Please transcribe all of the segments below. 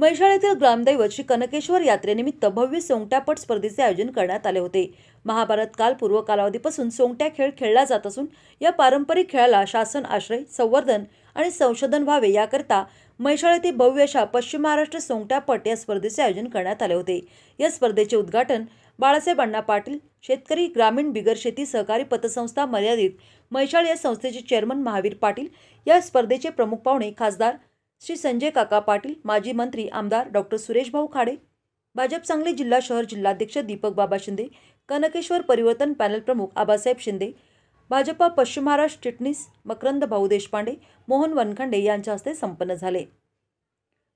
मैशाळेतील ग्रामदैवत श्री कनकेश्वर यात्रेनिमित्त भव्य सोंगट्यापट स्पर्धेचे आयोजन करण्यात आले होते महाभारत काल पूर्व कालावधीपासून सोंगट्या खेळ खेळला जात असून या पारंपरिक खेळाला शासन आश्रय संवर्धन आणि संशोधन व्हावे याकरता मैशाळ येथे भव्य अशा पश्चिम महाराष्ट्र सोंगट्यापट या स्पर्धेचे आयोजन करण्यात आले होते या स्पर्धेचे उद्घाटन बाळासाहेब अण्णा पाटील शेतकरी ग्रामीण बिगर शेती सहकारी पतसंस्था मर्यादित मैशाळ या संस्थेचे चेअरमन महावीर पाटील या स्पर्धेचे प्रमुख पाहुणे खासदार श्री संजय काका पाटील माजी मंत्री आमदार डॉक्टर सुरेश भाऊ खाडे भाजप सांगली जिल्हा शहर जिल्हाध्यक्ष दीपक बाबा शिंदे कनकेश्वर परिवर्तन पॅनल प्रमुख आबासाहेब शिंदे भाजपा पश्चिम महाराष्ट्र चिटणीस मकरंद भाऊ देशपांडे मोहन वनखंडे यांच्या हस्ते संपन्न झाले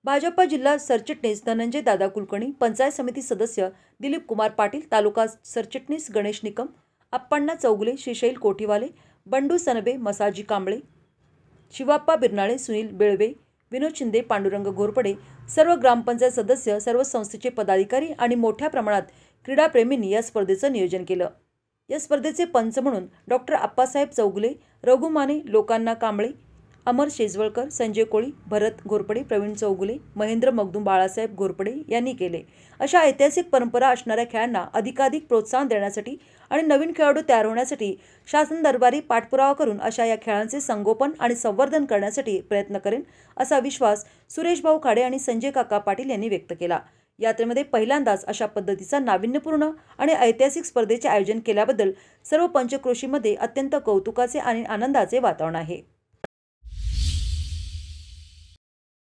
भाजपा जिल्हा सरचिटणीस धनंजय दादा कुलकर्णी पंचायत समिती सदस्य दिलीप कुमार पाटील तालुका सरचिटणीस गणेश निकम अप्पण्णा चौगुले श्रीशैल कोठीवाले बंडू सनबे मसाजी कांबळे शिवाप्पा बिरनाळे सुनील बेळवे विनोद शिंदे पांडुरंग घोरपडे सर्व ग्रामपंचायत सदस्य सर्व संस्थेचे पदाधिकारी आणि मोठ्या प्रमाणात क्रीडाप्रेमींनी या स्पर्धेचं नियोजन केलं या स्पर्धेचे पंच म्हणून डॉक्टर आप्पासाहेब चौगुले रघुमाने लोकांना कांबळे अमर शेजवळकर संजय कोळी भरत घोरपडे प्रवीण चौगुले महेंद्र मगदूम बाळासाहेब घोरपडे यांनी केले अशा ऐतिहासिक परंपरा असणाऱ्या खेळांना अधिकाधिक प्रोत्साहन देण्यासाठी आणि नवीन खेळाडू तयार होण्यासाठी शासन दरबारी पाठपुरावा करून अशा या खेळांचे संगोपन आणि संवर्धन करण्यासाठी प्रयत्न करेन असा विश्वास सुरेश भाऊ खाडे आणि संजय काका पाटील यांनी व्यक्त केला यात्रेमध्ये पहिल्यांदाच अशा पद्धतीचा नाविन्यपूर्ण आणि ऐतिहासिक स्पर्धेचे आयोजन केल्याबद्दल सर्व पंचक्रोशीमध्ये अत्यंत कौतुकाचे आणि आनंदाचे वातावरण आहे